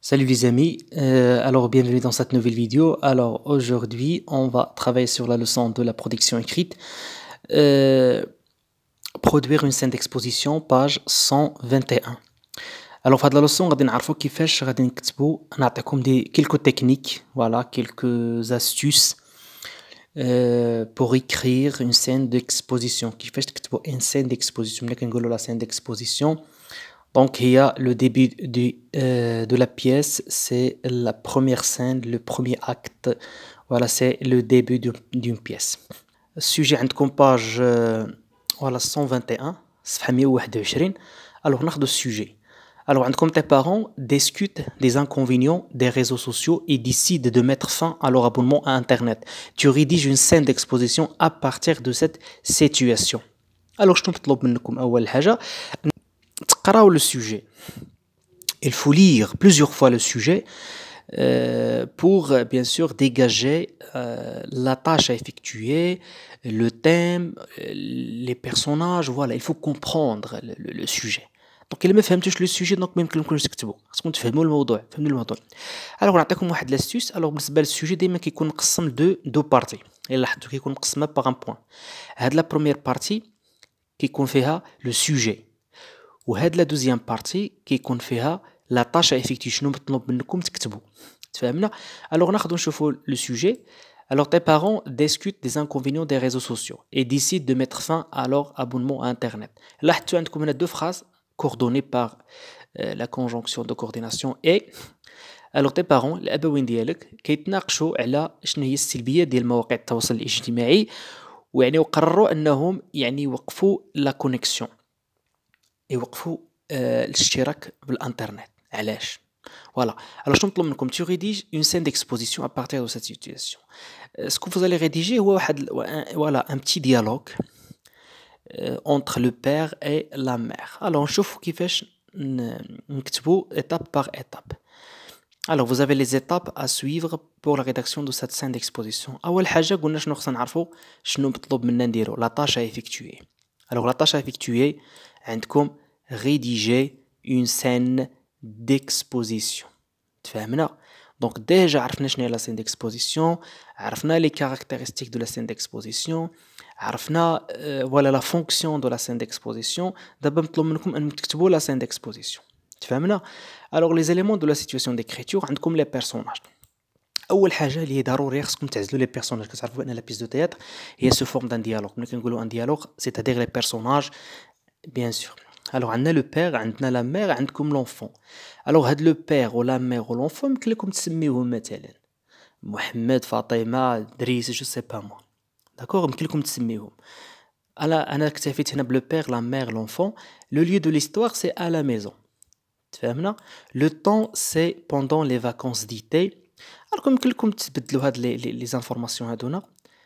Salut les amis, euh, alors bienvenue dans cette nouvelle vidéo. Alors aujourd'hui on va travailler sur la leçon de la production écrite. Euh, produire une scène d'exposition, page 121. Alors dans la leçon, on va qu'il quelques techniques, voilà, quelques astuces euh, pour écrire une scène d'exposition. Qui fait a une scène d'exposition, la scène d'exposition donc, il y a le début du, euh, de la pièce, c'est la première scène, le premier acte. Voilà, c'est le début d'une pièce. Sujet, عندكم page euh, voilà, 121, Alors, on a le sujet. Alors, comme tes parents discutent des inconvénients des réseaux sociaux et décident de mettre fin à leur abonnement à Internet. Tu rédiges une scène d'exposition à partir de cette situation. Alors, je te demande le sujet. Il faut lire plusieurs fois le sujet euh, pour bien sûr dégager euh, la tâche à effectuer, le thème, euh, les personnages, voilà. Il faut comprendre le sujet. Donc il me fait un petit le sujet donc même que je ne le pas. Parce qu'on fait le mordeau, fait mal le mordeau. Alors on a un peu de l'astuce. Alors le sujet des mecs qui consomme deux deux parties. Et là je vais consommer par un point. Alors la première partie qui conféra le sujet. وهاد la la deuxième partie qui لا la tâche à effectuer. Alors, Alors, tes parents discutent des inconvénients des réseaux sociaux et décident de mettre fin à leur abonnement à Internet. Là, tu as deux phrases coordonnées par euh, la conjonction de coordination et alors tes parents, les la يوقفوا le الاشتراك بالانترنت علاش Voilà. Alors, je vous demande tu rédiges une scène d'exposition à partir de cette situation. Ce que vous allez rédiger, voilà, un petit dialogue entre le père et la mère. Alors, on chauffe qui fait étape par étape. Alors, vous avez les étapes à suivre pour la rédaction de cette scène d'exposition. أول حاجة قلنا شنو خصنا شنو مطلوب la tâche à effectuer. Alors la tâche à effectuer Andkum rédiger une scène d'exposition. Tu fais maintenant. Donc déjà, arrafnais chné la scène d'exposition. Arrafnais les caractéristiques de la scène d'exposition. Arrafna, voilà la fonction de la scène d'exposition. D'abord, plomnukum un petit peu la scène d'exposition. Tu fais maintenant. Alors les éléments de la situation d'écriture, comme les personnages. Où le hasjalié daro rixkum tazle les personnages que servent dans la pièce de théâtre et se forment d'un dialogue. Plomnukengo lo un dialogue, c'est-à-dire les personnages bien sûr. Alors, on a le père, on a la mère, on a l'enfant. Alors, on a le père, ou la mère, ou l'enfant, mais qu'est-ce que vous avez nommé Mohamed, Fatima, Driss, je ne sais pas moi. D'accord Mais qu'est-ce que Alors, On a le père, la mère, l'enfant. Le lieu de l'histoire, c'est à la maison. Tu fais là Le temps, c'est pendant les vacances d'été. Alors, comme quelqu'un vous avez les informations à donner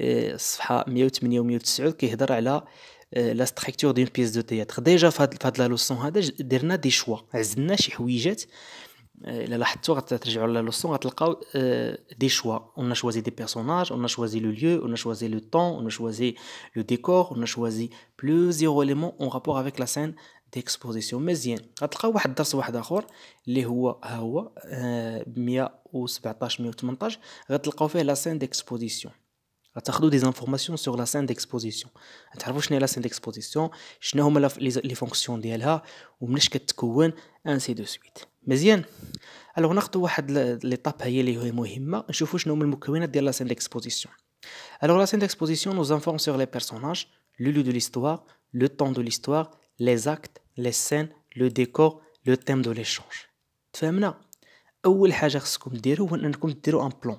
الصفحه 108 و 109 كيهضر على آه، لا ستركتور دون بيس دو تياتر ديجا فهاد لا لوسون هذا درنا دي شوا عزلنا شي حويجات آه، الا لاحظتوا غترجعوا لا لوسون غتلقاو دي شوا اون شوازي دي بيرسوناج اون شوازي لو ليو اون شوازي لو طون اون شوازي لو ديكور اون شوازي بلوزيغ اليمون اون رابور افيك لا سين ديكسبوزيسيون مزيان غتلقاو واحد الدرس واحد اخر اللي هو ها هو 117 118 غتلقاو فيه لا سين ديكسبوزيسيون Vous allez prendre des informations sur la scène d'exposition. Vous allez savoir ce qu'est la scène d'exposition, quelles sont ses fonctions, et comment elle se construit, et ainsi de suite. Bien. Alors, nous allons une étape qui est très importante. Nous allons voir la scène d'exposition. Alors, la scène d'exposition nous informe sur les personnages, le lieu de l'histoire, le temps de l'histoire, les actes, les scènes, le décor, le thème de l'échange. Vous comprenez La première chose que vous devez faire, c'est de faire un plan.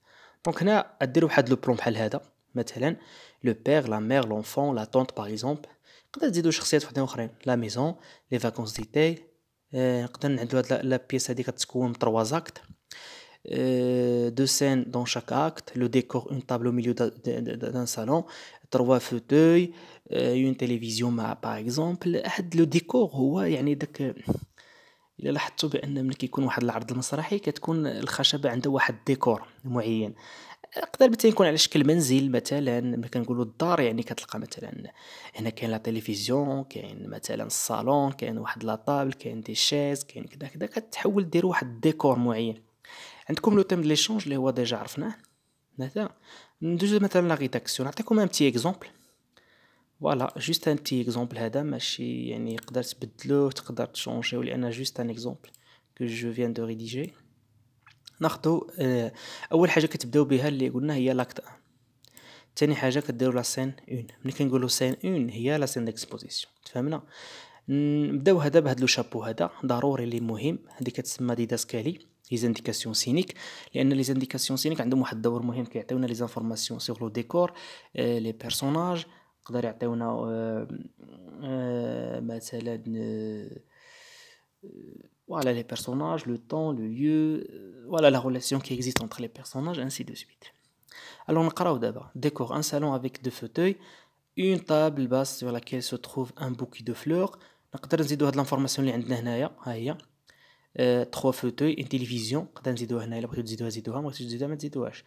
دونك هنا دير واحد لو بروم بحال هذا مثلا لو بير لا مير لونفون لا طونت باغ اكزومبل نقدر تزيدو شخصيات وحدين اخرين لا ميزون لي فاكونس ديتاي نقدر نعدلو هاد لا بيس هادي كتكون من زاكت دو سين دون شاك اكت لو ديكور اون طابل ميليو دان سالون تروا فوتوي اون تيليفزيون مع باغ اكزومبل هاد لو ديكور هو يعني داك الا لاحظتوا بان ملي كيكون واحد العرض المسرحي كتكون الخشبه عندها واحد الديكور معين يقدر مثلا يكون على شكل منزل مثلا ملي كنقولوا الدار يعني كتلقى مثلا هنا كاين لا تلفزيون كاين مثلا الصالون كاين واحد لا طابل كاين دي شيز كاين كذا كذا كتحول دير واحد الديكور معين عندكم لو تيم ديال ليشونج اللي هو ديجا عرفناه مثلا ندوزو مثلا لا ريداكسيون نعطيكم ان بتي اكزومبل فوالا جوست ان تي اكزومبل هذا ماشي يعني تقدر تبدلوه تقدر تشونجيو لان جوست ان اكزومبل كو جو فيان دو ريديجي ناخدو آه، اول حاجه كتبداو بها اللي قلنا هي لاكت 1 تاني حاجه كديروا لا سين 1 ملي كنقولوا سين 1 هي لا سين ديكسبوزيسيون تفهمنا نبداو هذا بهاد لو شابو هذا ضروري اللي مهم هذه كتسمى ديداسكالي لي زانديكاسيون سينيك لان لي زانديكاسيون سينيك عندهم واحد الدور مهم كيعطيونا لي زانفورماسيون سيغ لو ديكور لي بيرسوناج يقدر يعطيونا مثلا voilà les personnages, le temps, le lieu, voilà la relation qui existe entre les personnages, ainsi de suite. Alors, on d'abord. Décor, un salon avec deux fauteuils, une table basse sur laquelle se trouve un bouquet de fleurs. نقدر نزيدو هاد لانفورماسيون اللي عندنا هنايا ها هي تخوا فوتوي ان تيليفزيون نقدر نزيدوها هنايا بغيتو تزيدوها زيدوها ما بغيتوش تزيدوها ما تزيدوهاش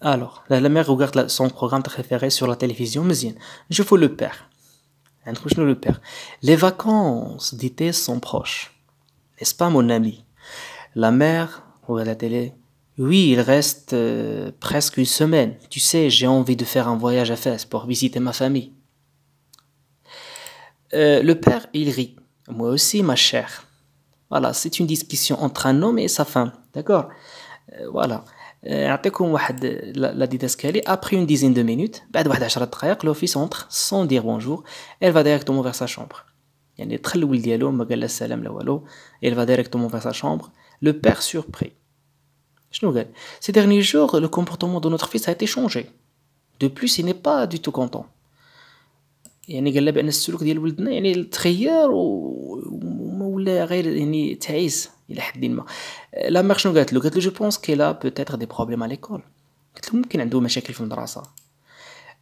Alors, la, mère regarde son programme préféré sur la télévision mais Je veux le père. le père. Les vacances d'été sont proches. N'est-ce pas, mon ami La mère regarde la télé. Oui, il reste euh, presque une semaine. Tu sais, j'ai envie de faire un voyage à Fès pour visiter ma famille. Euh, le père, il rit. Moi aussi, ma chère. Voilà, c'est une discussion entre un homme et sa femme. D'accord euh, Voilà. Après une dizaine de minutes, L'office entre sans dire bonjour. Elle va directement vers sa chambre. est très salam Elle va directement vers sa chambre. Le père surpris. Ces derniers jours, le comportement de notre fils a été changé. De plus, il n'est pas du tout content. Il est très bien très hier ou ou il est très الى حد ما أه، لا ميغ شنو قالت له قالت له جو بونس كيلا بوتيتر دي بروبليم على ليكول قلت له ممكن عنده مشاكل في المدرسه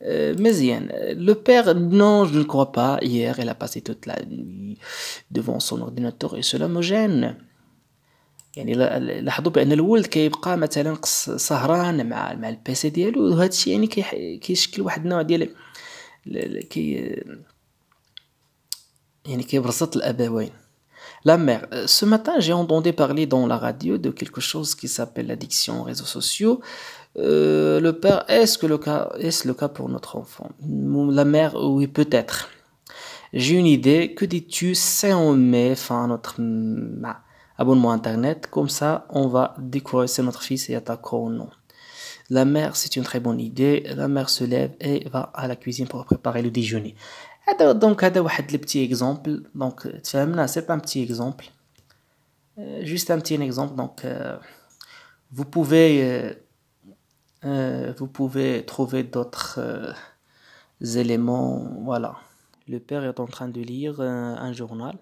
أه، مزيان لو بير نو جو كوا با هيير il باسي توت لا نوي دوفون سون اورديناتور اي سولا موجين يعني لاحظوا بان الولد كيبقى مثلا سهران مع مع البيسي ديالو وهذا الشيء يعني كيشكل واحد النوع ديال كي يعني كيبرزط الابوين La mère. Euh, ce matin, j'ai entendu parler dans la radio de quelque chose qui s'appelle l'addiction aux réseaux sociaux. Euh, le père, est-ce que le cas, est-ce le cas pour notre enfant La mère, oui, peut-être. J'ai une idée. Que dis-tu si on met fin à notre abonnement internet Comme ça, on va découvrir si notre fils et attaquer au nom. La mère, c'est une très bonne idée. La mère se lève et va à la cuisine pour préparer le déjeuner. Donc, un دونك exemple donc لي بتي اكزومبل دونك c'est pas un petit exemple, juste un petit exemple donc euh, vous pouvez euh, euh, vous pouvez trouver d'autres éléments voilà le père est en train de lire un journal